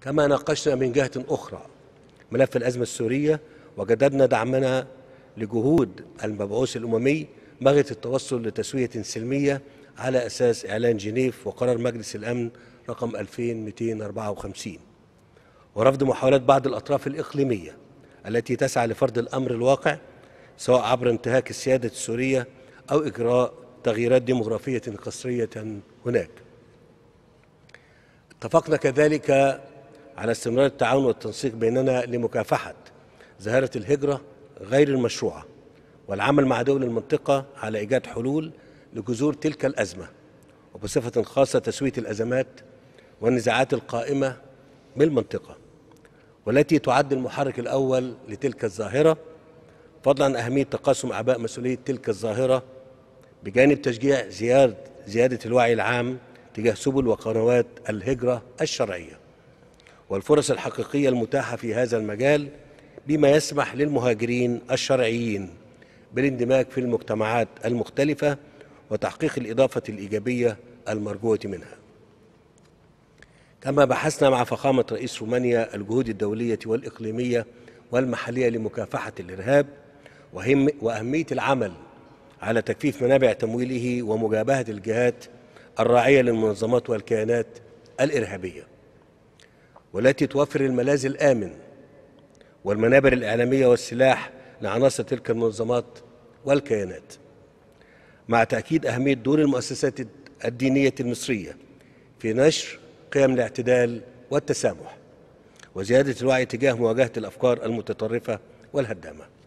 كما ناقشنا من جهة أخرى ملف الأزمة السورية وجددنا دعمنا لجهود المبعوث الأممي بغية التوصل لتسوية سلمية على أساس إعلان جنيف وقرار مجلس الأمن رقم 2254 ورفض محاولات بعض الأطراف الإقليمية التي تسعى لفرض الأمر الواقع سواء عبر انتهاك السيادة السورية أو إجراء تغييرات ديمغرافية قسرية هناك اتفقنا كذلك على استمرار التعاون والتنسيق بيننا لمكافحة ظاهرة الهجرة غير المشروعة والعمل مع دول المنطقة على إيجاد حلول لجذور تلك الأزمة وبصفة خاصة تسوية الأزمات والنزاعات القائمة بالمنطقة والتي تعد المحرك الأول لتلك الظاهرة فضلا عن أهمية تقاسم أعباء مسؤولية تلك الظاهرة بجانب تشجيع زيادة الوعي العام تجاه سبل وقنوات الهجرة الشرعية والفرص الحقيقية المتاحة في هذا المجال بما يسمح للمهاجرين الشرعيين بالاندماج في المجتمعات المختلفة وتحقيق الإضافة الإيجابية المرجوة منها كما بحثنا مع فخامة رئيس رومانيا الجهود الدولية والإقليمية والمحلية لمكافحة الإرهاب وأهمية العمل على تكثيف منابع تمويله ومجابهة الجهات الراعية للمنظمات والكيانات الإرهابية والتي توفر الملاذ الآمن والمنابر الإعلامية والسلاح لعناصر تلك المنظمات والكيانات مع تأكيد أهمية دور المؤسسات الدينية المصرية في نشر قيم الاعتدال والتسامح وزيادة الوعي تجاه مواجهة الأفكار المتطرفة والهدامة